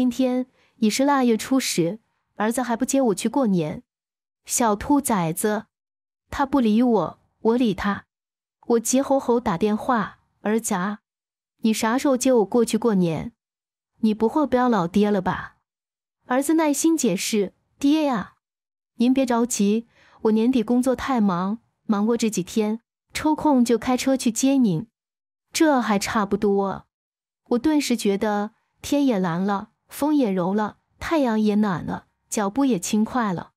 今天已是腊月初十，儿子还不接我去过年，小兔崽子！他不理我，我理他，我急吼吼打电话，儿子，你啥时候接我过去过年？你不会不要老爹了吧？儿子耐心解释，爹呀，您别着急，我年底工作太忙，忙过这几天，抽空就开车去接您，这还差不多。我顿时觉得天也蓝了。风也柔了，太阳也暖了，脚步也轻快了。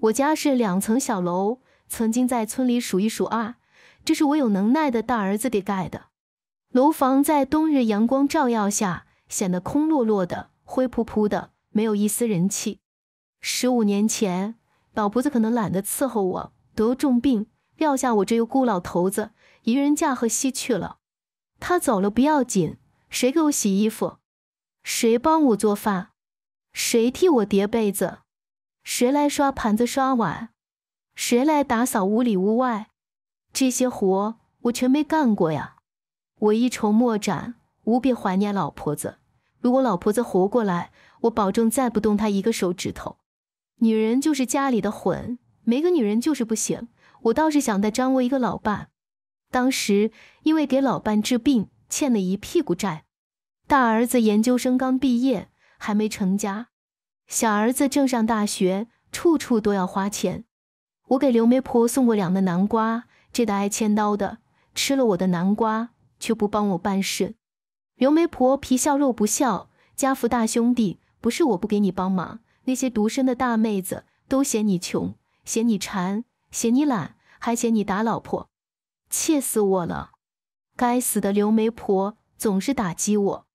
我家是两层小楼，曾经在村里数一数二，这是我有能耐的大儿子给盖的。楼房在冬日阳光照耀下，显得空落落的、灰扑扑的，没有一丝人气。十五年前，老婆子可能懒得伺候我，得重病，撂下我这个孤老头子，一人驾鹤西去了。他走了不要紧，谁给我洗衣服？谁帮我做饭？谁替我叠被子？谁来刷盘子、刷碗？谁来打扫屋里屋外？这些活我全没干过呀！我一筹莫展，无比怀念老婆子。如果老婆子活过来，我保证再不动她一个手指头。女人就是家里的魂，没个女人就是不行。我倒是想再张罗一个老伴，当时因为给老伴治病欠了一屁股债。大儿子研究生刚毕业，还没成家；小儿子正上大学，处处都要花钱。我给刘媒婆送过两个南瓜，这袋挨千刀的吃了我的南瓜，却不帮我办事。刘媒婆皮笑肉不笑：“家福大兄弟，不是我不给你帮忙，那些独身的大妹子都嫌你穷，嫌你馋，嫌你懒，还嫌你打老婆，气死我了！该死的刘媒婆，总是打击我。”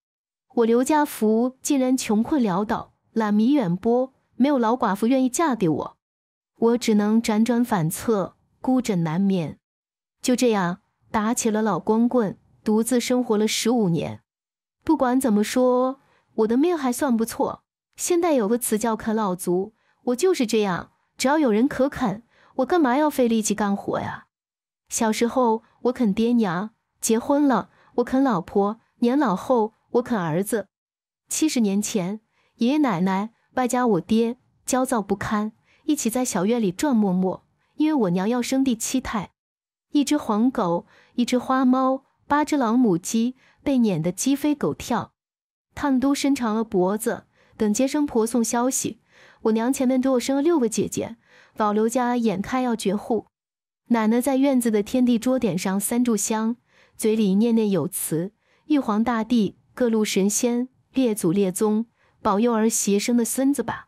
我刘家福竟然穷困潦倒，懒米远播，没有老寡妇愿意嫁给我，我只能辗转反侧，孤枕难眠，就这样打起了老光棍，独自生活了十五年。不管怎么说，我的命还算不错。现代有个词叫啃老族，我就是这样。只要有人可啃，我干嘛要费力气干活呀？小时候我啃爹娘，结婚了我啃老婆，年老后。我啃儿子。七十年前，爷爷奶奶外加我爹焦躁不堪，一起在小院里转磨磨。因为我娘要生第七胎，一只黄狗，一只花猫，八只老母鸡被撵得鸡飞狗跳。他们都伸长了脖子等接生婆送消息。我娘前面给我生了六个姐姐，老刘家眼看要绝户。奶奶在院子的天地桌点上三炷香，嘴里念念有词：“玉皇大帝。”各路神仙、列祖列宗，保佑儿媳生的孙子吧！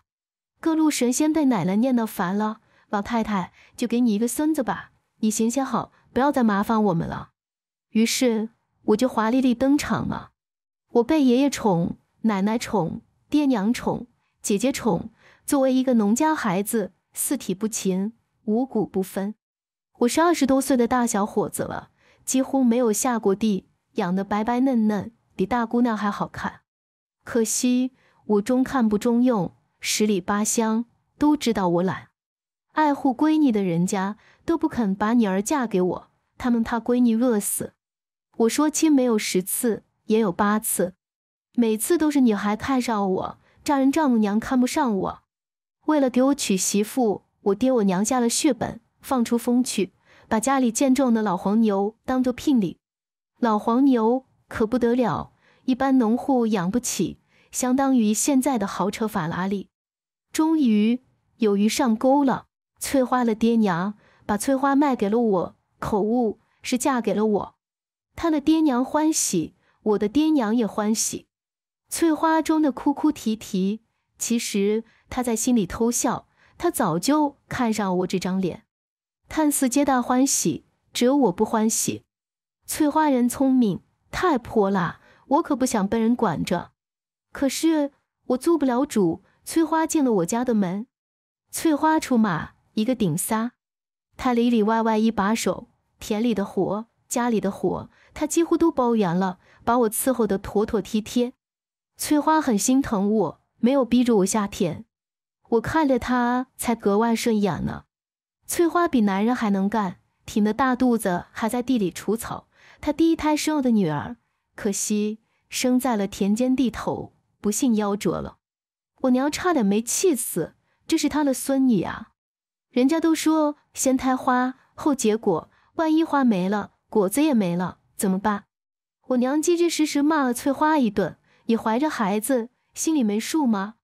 各路神仙被奶奶念叨烦了，老太太就给你一个孙子吧，你行行好，不要再麻烦我们了。于是我就华丽丽登场了。我被爷爷宠、奶奶宠、爹娘宠、姐姐宠。作为一个农家孩子，四体不勤，五谷不分。我是二十多岁的大小伙子了，几乎没有下过地，养得白白嫩嫩。比大姑娘还好看，可惜我中看不中用，十里八乡都知道我懒，爱护闺女的人家都不肯把女儿嫁给我，他们怕闺女饿死。我说亲没有十次也有八次，每次都是女孩看上我，丈人丈母娘看不上我。为了给我娶媳妇，我爹我娘下了血本，放出风去，把家里健壮的老黄牛当做聘礼，老黄牛。可不得了，一般农户养不起，相当于现在的豪车法拉利。终于有鱼上钩了，翠花的爹娘把翠花卖给了我，口误是嫁给了我。他的爹娘欢喜，我的爹娘也欢喜。翠花装的哭哭啼啼，其实她在心里偷笑，她早就看上我这张脸。看似皆大欢喜，只有我不欢喜。翠花人聪明。太泼辣，我可不想被人管着。可是我做不了主，翠花进了我家的门，翠花出马，一个顶仨。她里里外外一把手，田里的活、家里的活，她几乎都包圆了，把我伺候得妥妥帖帖。翠花很心疼我，没有逼着我下田，我看着她才格外顺眼呢。翠花比男人还能干，挺着大肚子还在地里除草。她第一胎生我的女儿，可惜生在了田间地头，不幸夭折了。我娘差点没气死，这是她的孙女啊！人家都说先开花后结果，万一花没了，果子也没了，怎么办？我娘结结实实骂了翠花一顿，也怀着孩子，心里没数吗？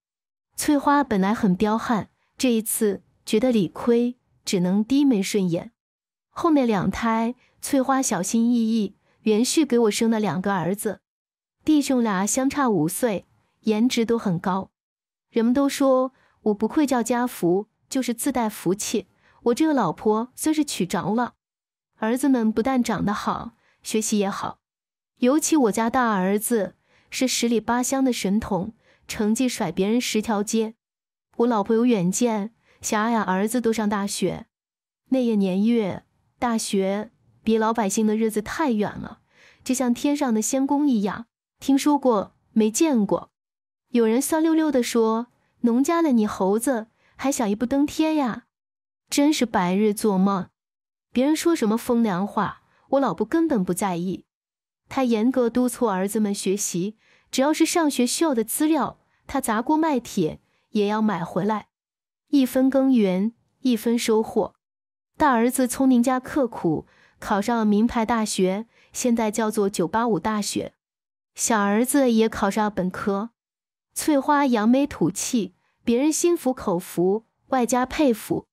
翠花本来很彪悍，这一次觉得理亏，只能低眉顺眼。后面两胎。翠花小心翼翼，连续给我生了两个儿子，弟兄俩相差五岁，颜值都很高。人们都说我不愧叫家福，就是自带福气。我这个老婆算是娶着了，儿子们不但长得好，学习也好。尤其我家大儿子是十里八乡的神童，成绩甩别人十条街。我老婆有远见，想让儿子都上大学。那一年月，大学。离老百姓的日子太远了，就像天上的仙宫一样。听说过，没见过。有人酸溜溜地说：“农家的你猴子还想一步登天呀？真是白日做梦。”别人说什么风凉话，我老婆根本不在意。她严格督促儿子们学习，只要是上学需要的资料，她砸锅卖铁也要买回来。一分耕耘，一分收获。大儿子聪明，家刻苦。考上名牌大学，现在叫做九八五大学。小儿子也考上本科，翠花扬眉吐气，别人心服口服，外加佩服。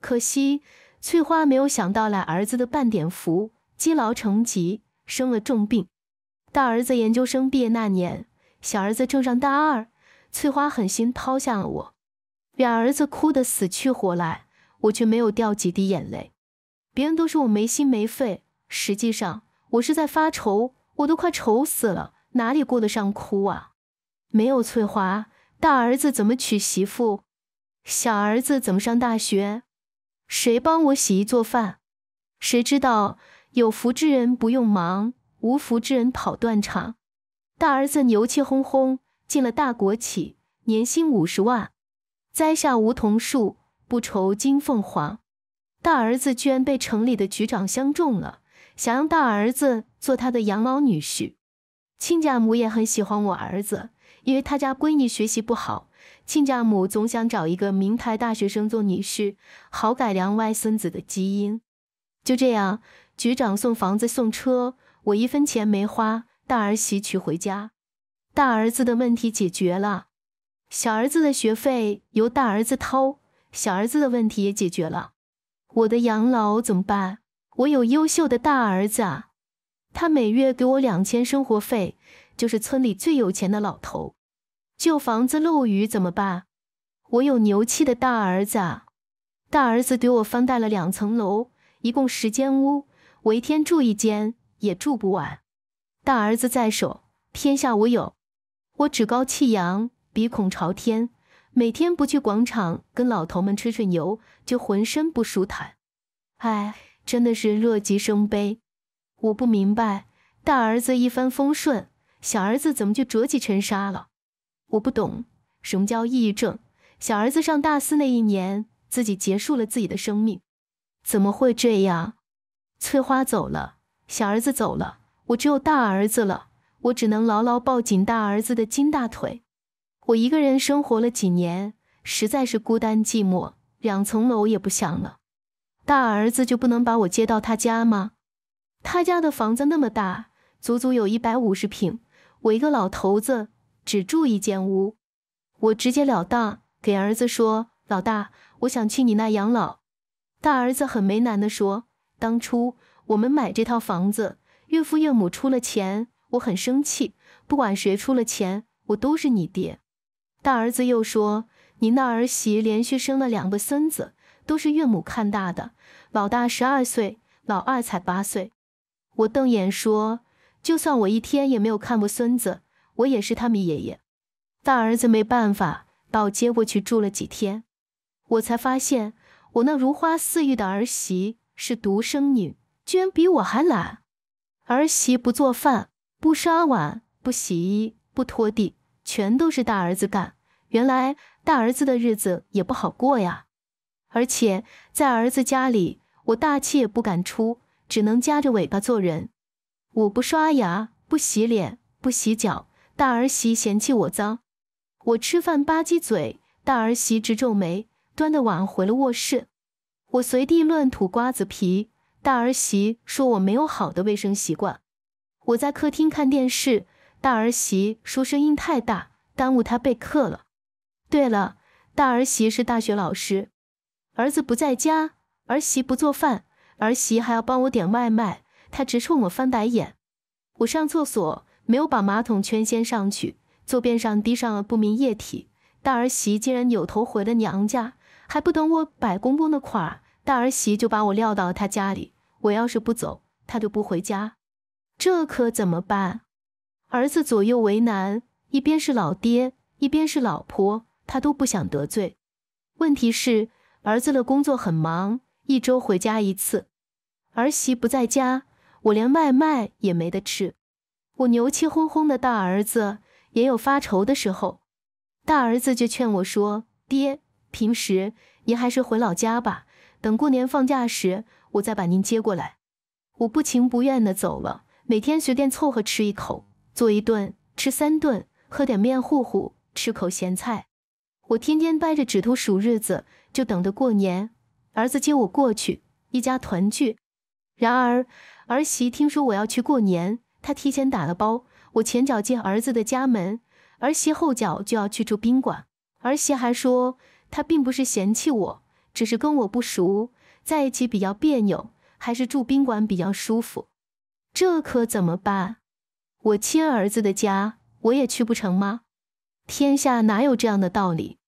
可惜翠花没有想到俩儿子的半点福，积劳成疾，生了重病。大儿子研究生毕业那年，小儿子正上大二，翠花狠心抛下了我，俩儿子哭得死去活来，我却没有掉几滴眼泪。别人都说我没心没肺，实际上我是在发愁，我都快愁死了，哪里顾得上哭啊？没有翠花，大儿子怎么娶媳妇？小儿子怎么上大学？谁帮我洗衣做饭？谁知道有福之人不用忙，无福之人跑断肠。大儿子牛气哄哄，进了大国企，年薪五十万，栽下梧桐树，不愁金凤凰。大儿子居然被城里的局长相中了，想让大儿子做他的养老女婿。亲家母也很喜欢我儿子，因为他家闺女学习不好，亲家母总想找一个名牌大学生做女婿，好改良外孙子的基因。就这样，局长送房子送车，我一分钱没花。大儿媳娶回家，大儿子的问题解决了。小儿子的学费由大儿子掏，小儿子的问题也解决了。我的养老怎么办？我有优秀的大儿子啊，他每月给我两千生活费，就是村里最有钱的老头。旧房子漏雨怎么办？我有牛气的大儿子啊，大儿子给我翻盖了两层楼，一共十间屋，我一天住一间也住不完。大儿子在手，天下我有。我趾高气扬，鼻孔朝天。每天不去广场跟老头们吹吹牛，就浑身不舒坦。哎，真的是乐极生悲。我不明白，大儿子一帆风顺，小儿子怎么就折戟沉沙了？我不懂什么叫抑郁症。小儿子上大四那一年，自己结束了自己的生命，怎么会这样？翠花走了，小儿子走了，我只有大儿子了。我只能牢牢抱紧大儿子的金大腿。我一个人生活了几年，实在是孤单寂寞，两层楼也不想了。大儿子就不能把我接到他家吗？他家的房子那么大，足足有一百五十平，我一个老头子只住一间屋。我直截了当给儿子说：“老大，我想去你那养老。”大儿子很为难地说：“当初我们买这套房子，岳父岳母出了钱，我很生气。不管谁出了钱，我都是你爹。”大儿子又说：“您那儿媳连续生了两个孙子，都是岳母看大的。老大十二岁，老二才八岁。”我瞪眼说：“就算我一天也没有看过孙子，我也是他们爷爷。”大儿子没办法，把我接过去住了几天。我才发现，我那如花似玉的儿媳是独生女，居然比我还懒。儿媳不做饭，不刷碗，不洗衣，不拖地。全都是大儿子干，原来大儿子的日子也不好过呀。而且在儿子家里，我大气也不敢出，只能夹着尾巴做人。我不刷牙、不洗脸、不洗脚，大儿媳嫌弃我脏。我吃饭吧唧嘴，大儿媳直皱眉，端的碗回了卧室。我随地乱吐瓜子皮，大儿媳说我没有好的卫生习惯。我在客厅看电视。大儿媳说声音太大，耽误她备课了。对了，大儿媳是大学老师，儿子不在家，儿媳不做饭，儿媳还要帮我点外卖，她直冲我翻白眼。我上厕所没有把马桶圈掀上去，坐便上滴上了不明液体，大儿媳竟然扭头回了娘家。还不等我摆公公的款儿，大儿媳就把我撂到她家里，我要是不走，她就不回家，这可怎么办？儿子左右为难，一边是老爹，一边是老婆，他都不想得罪。问题是儿子的工作很忙，一周回家一次，儿媳不在家，我连外卖也没得吃。我牛气哄哄的大儿子也有发愁的时候，大儿子就劝我说：“爹，平时您还是回老家吧，等过年放假时，我再把您接过来。”我不情不愿的走了，每天随便凑合吃一口。做一顿，吃三顿，喝点面糊糊，吃口咸菜。我天天掰着指头数日子，就等着过年。儿子接我过去，一家团聚。然而儿媳听说我要去过年，她提前打了包。我前脚进儿子的家门，儿媳后脚就要去住宾馆。儿媳还说，她并不是嫌弃我，只是跟我不熟，在一起比较别扭，还是住宾馆比较舒服。这可怎么办？我亲儿子的家，我也去不成吗？天下哪有这样的道理？